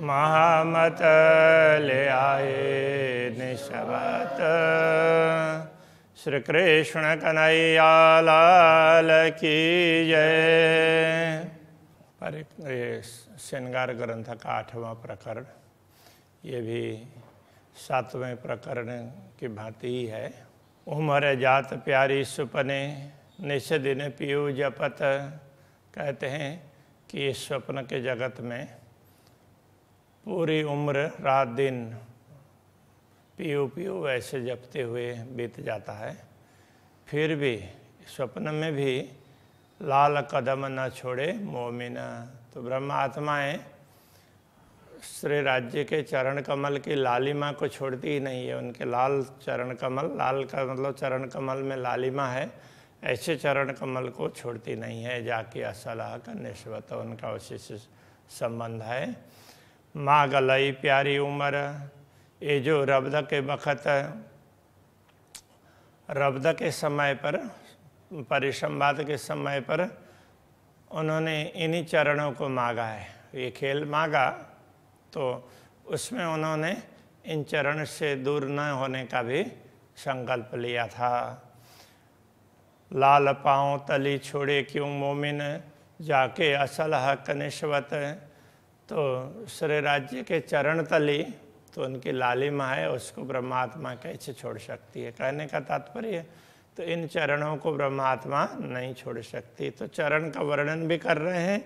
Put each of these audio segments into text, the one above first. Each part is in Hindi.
महामत ले आए निशबत श्री कृष्ण कन्हैया लाल की जय पर श्रृंगार ग्रंथ का आठवां प्रकरण ये भी सातवें प्रकरण की भांति ही है उम्र जात प्यारी सुपने निश दिन पियू जपत कहते हैं कि इस स्वप्न के जगत में पूरी उम्र रात दिन पीओ पीओ वैसे जपते हुए बीत जाता है फिर भी स्वप्न में भी लाल कदम न छोड़े मोमिना तो ब्रह्म आत्माएँ श्री राज्य के चरण कमल की लालिमा को छोड़ती ही नहीं है उनके लाल चरण कमल लाल का मतलब चरण कमल में लालिमा है ऐसे चरण कमल को छोड़ती नहीं है जाके असलाह का निश्वत उनका उसी से संबंध है माँ गलई प्यारी उम्र ये जो रबद के वक़्त रबद के समय पर परिसंवाद के समय पर उन्होंने इन्हीं चरणों को मांगा है ये खेल मांगा तो उसमें उन्होंने इन चरण से दूर न होने का भी संकल्प लिया था लाल पाँव तली छोड़े क्यों मोमिन जाके असल हक निस्बत तो श्री राज्य के चरण तली तो उनकी लालिमा है उसको ब्रह्मात्मा कैसे छोड़ सकती है कहने का तात्पर्य तो इन चरणों को ब्रह्मात्मा नहीं छोड़ सकती तो चरण का वर्णन भी कर रहे हैं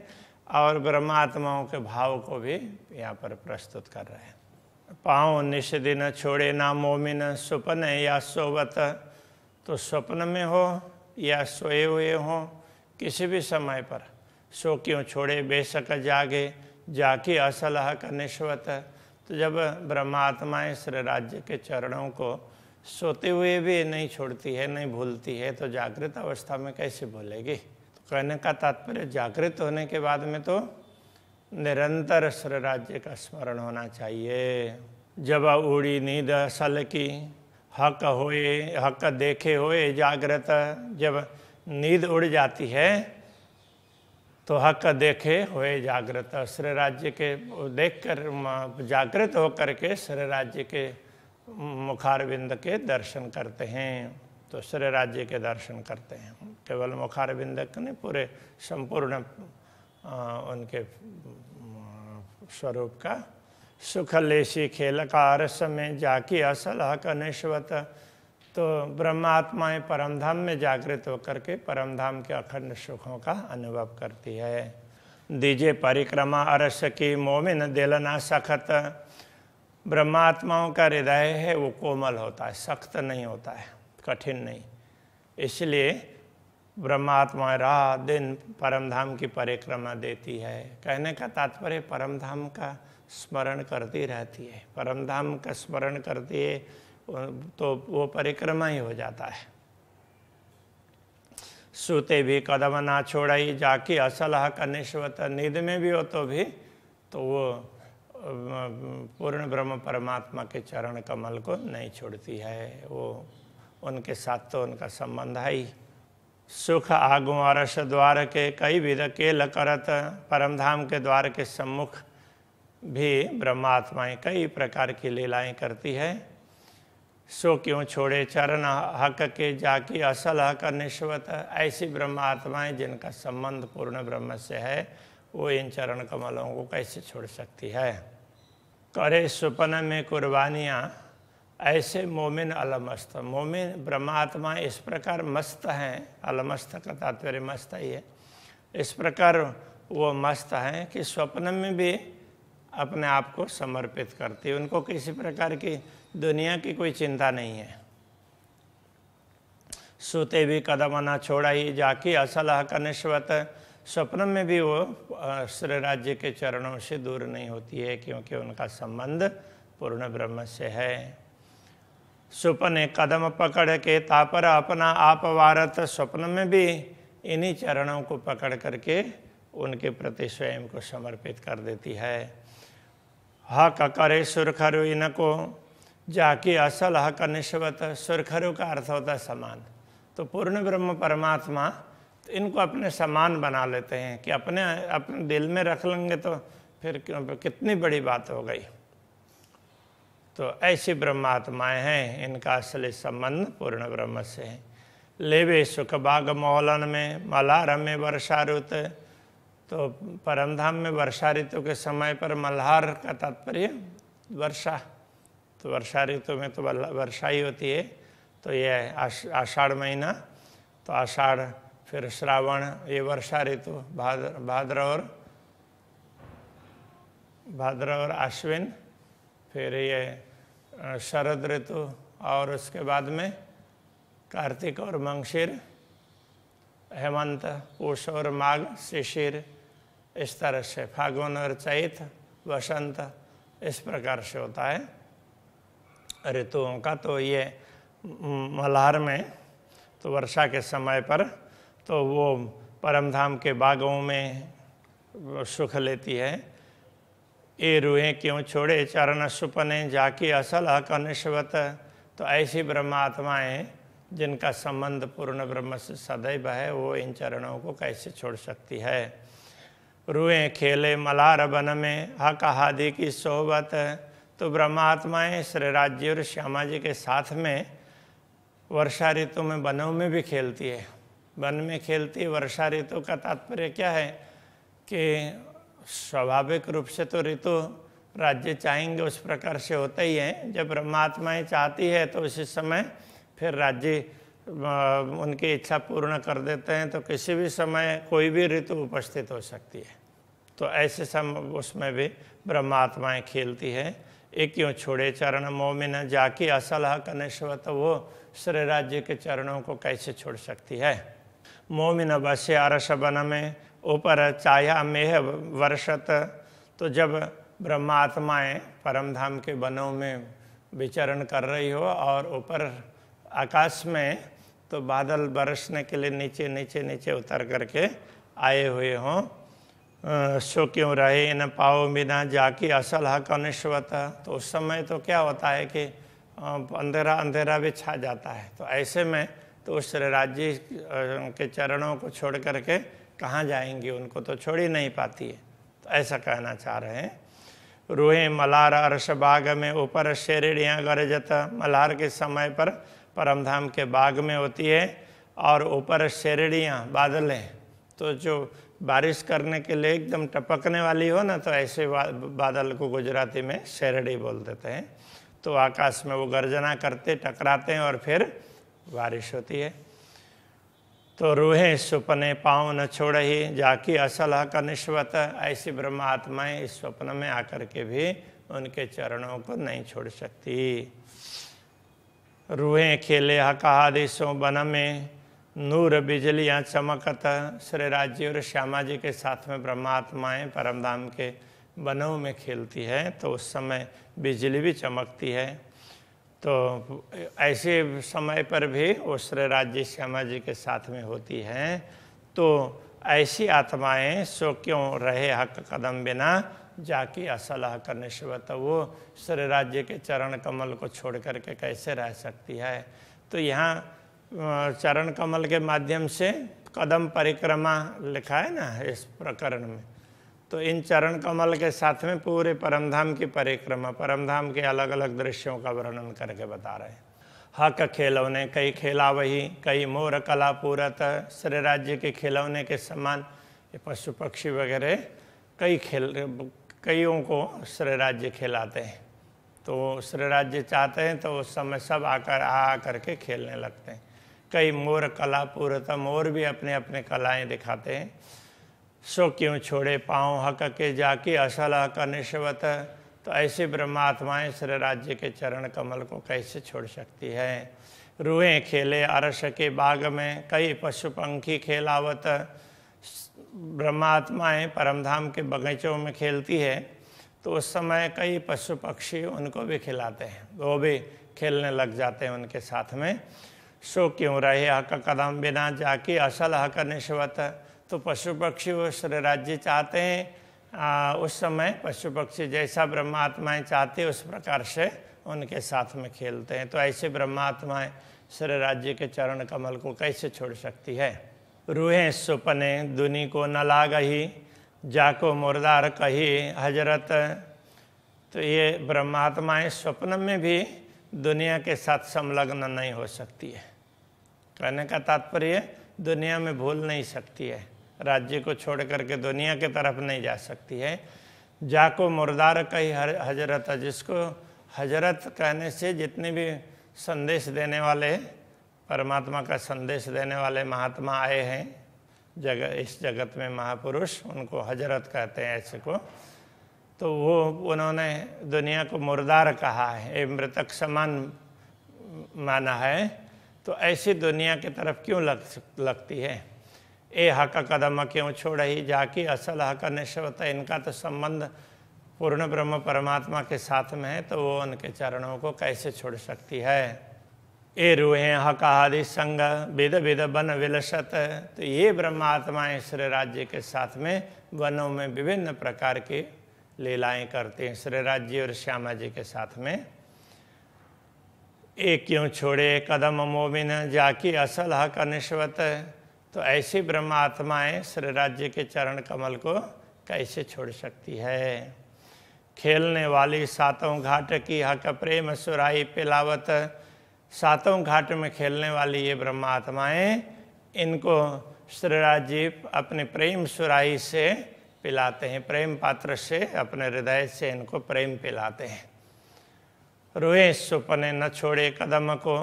और ब्रह्मात्माओं के भाव को भी यहाँ पर प्रस्तुत कर रहे हैं पाँव निषदिन छोड़े ना मोमिन स्वप्न या सोवत तो स्वप्न में हो या सोए हुए हो किसी भी समय पर सो क्यों छोड़े बेशक जागे जाके असलाह का निश्वत तो जब ब्रह्मात्माएँ श्री राज्य के चरणों को सोते हुए भी नहीं छोड़ती है नहीं भूलती है तो जागृत अवस्था में कैसे भूलेगी तो कहने का तात्पर्य जागृत होने के बाद में तो निरंतर श्री राज्य का स्मरण होना चाहिए जब उड़ी नींद सल की हक होए हक देखे होए जागृत जब नींद उड़ जाती है तो हक देखे हुए जागृत श्री राज्य के देख कर जागृत होकर के श्री राज्य के मुखारविंद के दर्शन करते हैं तो श्री राज्य के दर्शन करते हैं केवल मुखारविंद के नहीं पूरे संपूर्ण उनके स्वरूप का सुख लेसी खेलकार समय जाकी असल हक निश्वत तो ब्रह्मात्माएं परमधाम में जागृत होकर के परमधाम के अखंड सुखों का अनुभव करती है दीजिए परिक्रमा अरस्य की मोमिन दिलना सखत ब्रह्मात्माओं का हृदय है वो कोमल होता है सख्त नहीं होता है कठिन नहीं इसलिए ब्रह्मात्मा रात दिन परमधाम की परिक्रमा देती है कहने का तात्पर्य परमधाम का स्मरण करती रहती है परमधाम का स्मरण करती है तो वो परिक्रमा ही हो जाता है सूते भी कदम ना छोड़ाई जाके असलह कनिष्वत नींद में भी हो तो भी तो वो पूर्ण ब्रह्म परमात्मा के चरण कमल को नहीं छोड़ती है वो उनके साथ तो उनका संबंध है ही सुख आगु अरस द्वार के कई विध के लकरत परम धाम के द्वार के सम्मुख भी ब्रह्मात्माएं कई प्रकार की लीलाएं करती है सो क्यों छोड़े चरण हक के जाके असल हक निश्वत ऐसी ब्रह्म आत्माएं जिनका संबंध पूर्ण ब्रह्म से है वो इन चरण कमलों को कैसे छोड़ सकती है करे स्वपन में कुर्बानियाँ ऐसे मोमिन अलमस्त मोमिन ब्रह्मात्मा इस प्रकार मस्त हैं अलमस्त का तात्पर्य मस्त ही है इस प्रकार वो मस्त हैं कि स्वप्न में भी अपने आप को समर्पित करती उनको किसी प्रकार की दुनिया की कोई चिंता नहीं है सोते भी कदम आना छोड़ा ही जाके असलह कनिश्वत स्वप्न में भी वो श्री राज्य के चरणों से दूर नहीं होती है क्योंकि उनका संबंध पूर्ण ब्रह्म से है सुपने कदम पकड़ के तापर अपना आप वारत स्वप्न में भी इन्हीं चरणों को पकड़ करके उनके प्रति स्वयं को समर्पित कर देती है हक करे सुरखर इनको जाके असल हक निस्बत सुरखरों का अर्थ होता है समान तो पूर्ण ब्रह्म परमात्मा तो इनको अपने समान बना लेते हैं कि अपने अपने दिल में रख लेंगे तो फिर क्यों कितनी बड़ी बात हो गई तो ऐसी ब्रह्मात्माएं हैं इनका असली संबंध पूर्ण ब्रह्म से है लेवे सुख बाग मोहलन में मल्हार में वर्षा ऋतु तो परमधाम में वर्षा ऋतु के समय पर मल्हार का तात्पर्य वर्षा तो वर्षा ऋतु में तो वर्षा ही होती है तो ये आष, आषाढ़ महीना तो आषाढ़ फिर श्रावण ये वर्षा ऋतु भाद्र भाद्र और भाद्र और अश्विन फिर ये शरद ऋतु और उसके बाद में कार्तिक और मंगशिर हेमंत पूष और माघ शिशिर इस तरह से फागुन और चैत वसंत इस प्रकार से होता है ऋतुओं का तो ये मल्हार में तो वर्षा के समय पर तो वो परमधाम के बागों में सुख लेती है ये रूहें क्यों छोड़े चरण सुपने जाके असल अकनिश्वत तो ऐसी आत्माएँ जिनका संबंध पूर्ण ब्रह्म से सदैव है वो इन चरणों को कैसे छोड़ सकती है रूहें खेले मलार बन में हक हादी की सोबत तो ब्रह्मात्माएँ राज्य और श्यामा जी के साथ में वर्षा ऋतु में वनों में भी खेलती है वन में खेलती वर्षा ऋतु का तात्पर्य क्या है कि स्वाभाविक रूप से तो ऋतु राज्य चाहेंगे उस प्रकार से होता ही है जब ब्रह्मात्माएँ चाहती है तो उसी समय फिर राज्य उनकी इच्छा पूर्ण कर देते हैं तो किसी भी समय कोई भी ऋतु उपस्थित हो सकती है तो ऐसे सम उसमें भी ब्रह्मात्माएँ खेलती हैं एक क्यों छोड़े चरण मोमिन जाकी हक नश्वत वो श्री राज्य के चरणों को कैसे छोड़ सकती है मोमिन बसे आरस बन में ऊपर चाया मेह वर्षत तो जब ब्रह्मात्माएँ धाम के वनों में विचरण कर रही हो और ऊपर आकाश में तो बादल बरसने के लिए नीचे नीचे नीचे उतर करके आए हुए हों सो क्यों रहे न पाओ बिना जाके असल हक अनिश्वत तो उस समय तो क्या होता है कि अंधेरा अंधेरा भी छा जाता है तो ऐसे में तो उस राज्य के चरणों को छोड़ करके कहाँ जाएंगी उनको तो छोड़ ही नहीं पाती है तो ऐसा कहना चाह रहे हैं रूहे मलार अर्श बाग में ऊपर शेरिड़ियाँ गरजत मलार के समय पर परमधाम के बाग में होती है और ऊपर शेरिड़ियाँ बादल हैं तो जो बारिश करने के लिए एकदम टपकने वाली हो ना तो ऐसे बादल को गुजराती में शेरडी बोल देते हैं तो आकाश में वो गर्जना करते टकराते हैं और फिर बारिश होती है तो रूहें सुपने पाँव न छोड़ ही जाकी असल हक निश्वत ऐसी ब्रह्म आत्माएं इस स्वप्न में आकर के भी उनके चरणों को नहीं छोड़ सकती रूहें खेले हकादिशों बन में नूर बिजली यहाँ चमकत श्री राज्य और श्यामा जी के साथ में परम परमधाम के बनों में खेलती है तो उस समय बिजली भी चमकती है तो ऐसे समय पर भी वो श्री राज्य श्यामा जी के साथ में होती हैं तो ऐसी आत्माएं सो क्यों रहे हक कदम बिना जाके असलाह करने शिव तो वो श्री राज्य के चरण कमल को छोड़ करके कैसे रह सकती है तो यहाँ चरण कमल के माध्यम से कदम परिक्रमा लिखा है ना इस प्रकरण में तो इन चरण कमल के साथ में पूरे परमधाम की परिक्रमा परमधाम के अलग अलग दृश्यों का वर्णन करके बता रहे हैं हक खेलौने कई खेला वही कई मोर कला पूरत श्री राज्य के खिलौने के समान ये पशु पक्षी वगैरह कई खेल कईयों को श्री राज्य खिलाते हैं तो श्री राज्य चाहते हैं तो उस समय सब आकर आ करके खेलने लगते हैं कई मोर कला पूर्वतम मोर भी अपने अपने कलाएं दिखाते हैं सो क्यों छोड़े पाँव हक के जाके असल हक निश्वत तो ऐसी ब्रह्मात्माएँ श्री राज्य के चरण कमल को कैसे छोड़ सकती है रुएं खेले अरस के बाग में कई पशु पंखी खेलावत ब्रह्मात्माएँ परमधाम के बगीचों में खेलती है तो उस समय कई पशु पक्षी उनको भी खिलाते हैं वो भी खेलने लग जाते हैं उनके साथ में सो क्यों रहे हक कदम बिना जाके असल हक निश्वत तो पशु पक्षी वो राज्य चाहते हैं आ, उस समय पशु पक्षी जैसा ब्रह्मात्माएं चाहते उस प्रकार से उनके साथ में खेलते हैं तो ऐसे ब्रह्मात्माएं श्री राज्य के चरण कमल को कैसे छोड़ सकती है रूहें सुपने दुनी को न लागही जाको मुर्दार कही हजरत तो ये ब्रह्मात्माएं स्वप्न में भी दुनिया के साथ संलग्न नहीं हो सकती है कहने का तात्पर्य दुनिया में भूल नहीं सकती है राज्य को छोड़ करके दुनिया के तरफ नहीं जा सकती है जा को मुर्दार कही हजरत है जिसको हजरत कहने से जितने भी संदेश देने वाले परमात्मा का संदेश देने वाले महात्मा आए हैं जग इस जगत में महापुरुष उनको हजरत कहते हैं ऐसे को तो वो उन्होंने दुनिया को मुर्दार कहा है ये मृतक समान माना है तो ऐसी दुनिया की तरफ क्यों लग लगती है ए हक कदम क्यों छोड़ ही जाकि असल हक नश्वत इनका तो संबंध पूर्ण ब्रह्म परमात्मा के साथ में है तो वो उनके चरणों को कैसे छोड़ सकती है ए रूहें आदि संग विद विद बन विलसत तो ये ब्रह्मात्माएँ श्री राज्य के साथ में वनों में विभिन्न प्रकार की लीलाएं करते हैं श्री राज्य और श्यामा जी के साथ में एक क्यों छोड़े कदम मोमिन जाके असल हक अनिश्वत तो ऐसी ब्रह्मात्माएँ श्री राज्य के चरण कमल को कैसे छोड़ सकती है खेलने वाली सातों घाट की हक प्रेम सुराई पिलावत सातों घाट में खेलने वाली ये ब्रह्मात्माएँ इनको श्री राज्य अपने प्रेम सुराई से पिलाते हैं प्रेम पात्र से अपने हृदय से इनको प्रेम पिलाते हैं रोए सुपने न छोड़े कदम को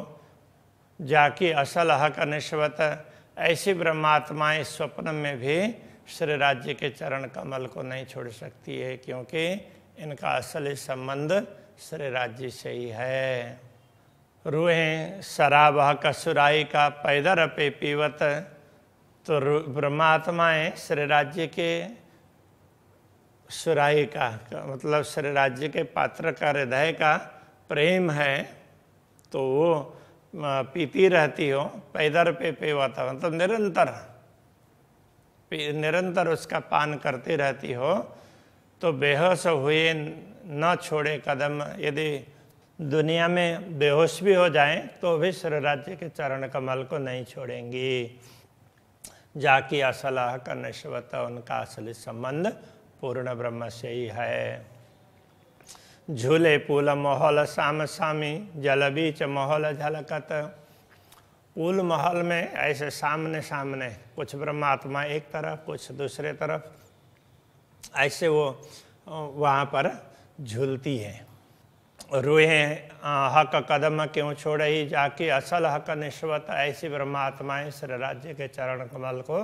जाकी असल हक निश्वत ऐसी ब्रह्मात्माएं स्वप्न में भी श्री राज्य के चरण कमल को नहीं छोड़ सकती है क्योंकि इनका असली संबंध श्री राज्य से ही है रूहें शराब कसुराई का पैदर पे पीवत तो ब्रह्मात्माएं श्री राज्य के सुराही का मतलब श्री राज्य के पात्र का हृदय का प्रेम है तो वो पीती रहती हो पैदर पे पे मतलब तो निरंतर निरंतर उसका पान करती रहती हो तो बेहोश हुए न छोड़े कदम यदि दुनिया में बेहोश भी हो जाए तो भी राज्य के चरण कमल को नहीं छोड़ेंगी जाकी असलाह का नश्वत उनका असली संबंध पूर्ण ब्रह्म से ही है झूले पुल माहौल साम सामी जल बीच माहौल झलकत पुल महल में ऐसे सामने सामने कुछ ब्रह्मात्मा एक तरफ कुछ दूसरे तरफ ऐसे वो वहाँ पर झूलती है रूहे हक कदम क्यों ही जाके असल हक निश्वत ऐसी ब्रह्मात्माएं श्री राज्य के चरण कमल को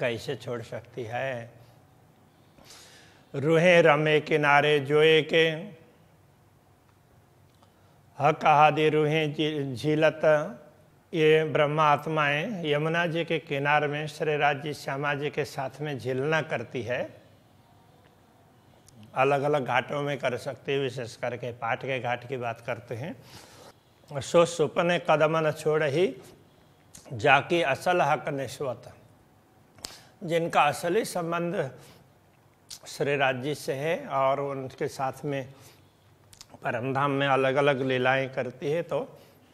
कैसे छोड़ सकती है रूहे रमे किनारे जोए के हक आदि रूहे झीलत ये ब्रह्मात्माएं यमुना जी के किनार में श्री राज्य श्यामा जी के साथ में झीलना करती है अलग अलग घाटों में कर सकते हैं विशेष करके पाठ के घाट की बात करते हैं सो सुपने कदम न छोड़ ही जाकी असल हक निश्वत जिनका असली संबंध श्री राज्य से है और उनके साथ में परमधाम में अलग अलग लीलाएं करती है तो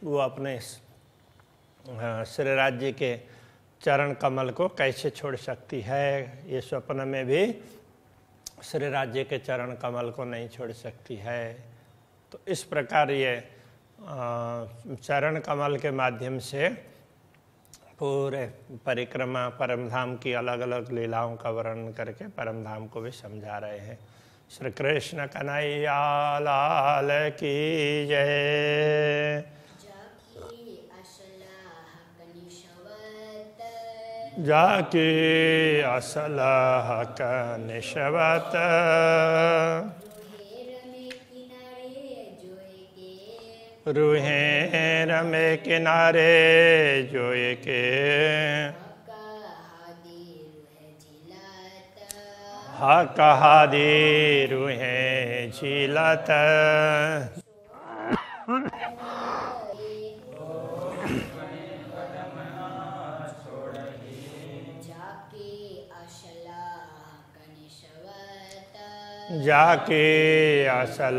वो अपने श्री राज्य के चरण कमल को कैसे छोड़ सकती है ये स्वप्न में भी श्री राज्य के चरण कमल को नहीं छोड़ सकती है तो इस प्रकार ये चरण कमल के माध्यम से पूरे परिक्रमा परमधाम की अलग अलग लीलाओं का वर्णन करके परमधाम को भी समझा रहे हैं श्री कृष्ण कन्हैया लाल की जय जाके असलह कनिशवत रूहे रमे किनारे जो हा कहादी रुहत जाके असल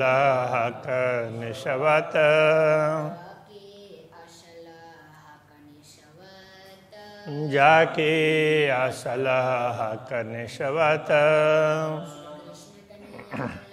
हक निशवत जाके असल हक निशवत